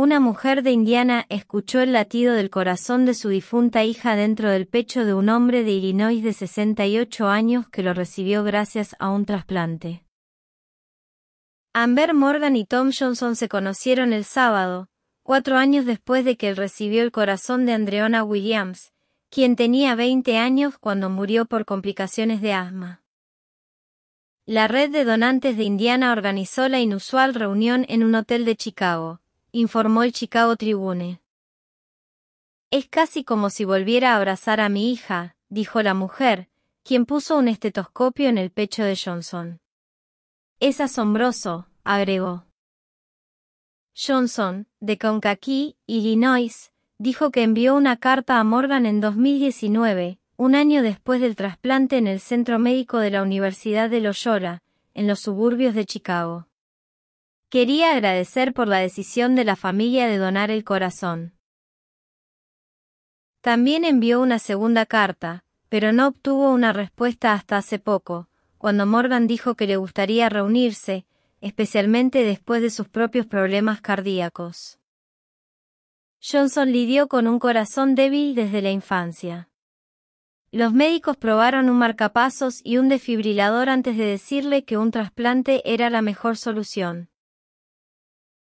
Una mujer de Indiana escuchó el latido del corazón de su difunta hija dentro del pecho de un hombre de Illinois de 68 años que lo recibió gracias a un trasplante. Amber Morgan y Tom Johnson se conocieron el sábado, cuatro años después de que él recibió el corazón de Andreona Williams, quien tenía 20 años cuando murió por complicaciones de asma. La red de donantes de Indiana organizó la inusual reunión en un hotel de Chicago informó el Chicago Tribune. Es casi como si volviera a abrazar a mi hija, dijo la mujer, quien puso un estetoscopio en el pecho de Johnson. Es asombroso, agregó. Johnson, de Kankakee, Illinois, dijo que envió una carta a Morgan en 2019, un año después del trasplante en el Centro Médico de la Universidad de Loyola, en los suburbios de Chicago. Quería agradecer por la decisión de la familia de donar el corazón. También envió una segunda carta, pero no obtuvo una respuesta hasta hace poco, cuando Morgan dijo que le gustaría reunirse, especialmente después de sus propios problemas cardíacos. Johnson lidió con un corazón débil desde la infancia. Los médicos probaron un marcapasos y un desfibrilador antes de decirle que un trasplante era la mejor solución.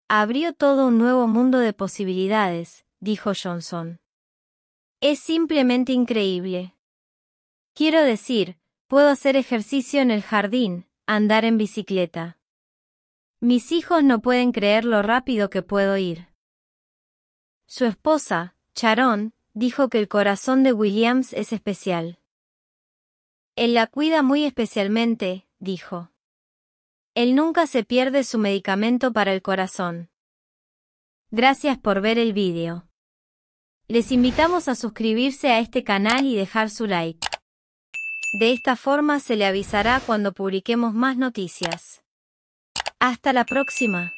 Abrió todo un nuevo mundo de posibilidades, dijo Johnson. Es simplemente increíble. Quiero decir, puedo hacer ejercicio en el jardín, andar en bicicleta. Mis hijos no pueden creer lo rápido que puedo ir. Su esposa, Sharon, dijo que el corazón de Williams es especial. Él la cuida muy especialmente, dijo. Él nunca se pierde su medicamento para el corazón. Gracias por ver el vídeo. Les invitamos a suscribirse a este canal y dejar su like. De esta forma se le avisará cuando publiquemos más noticias. Hasta la próxima.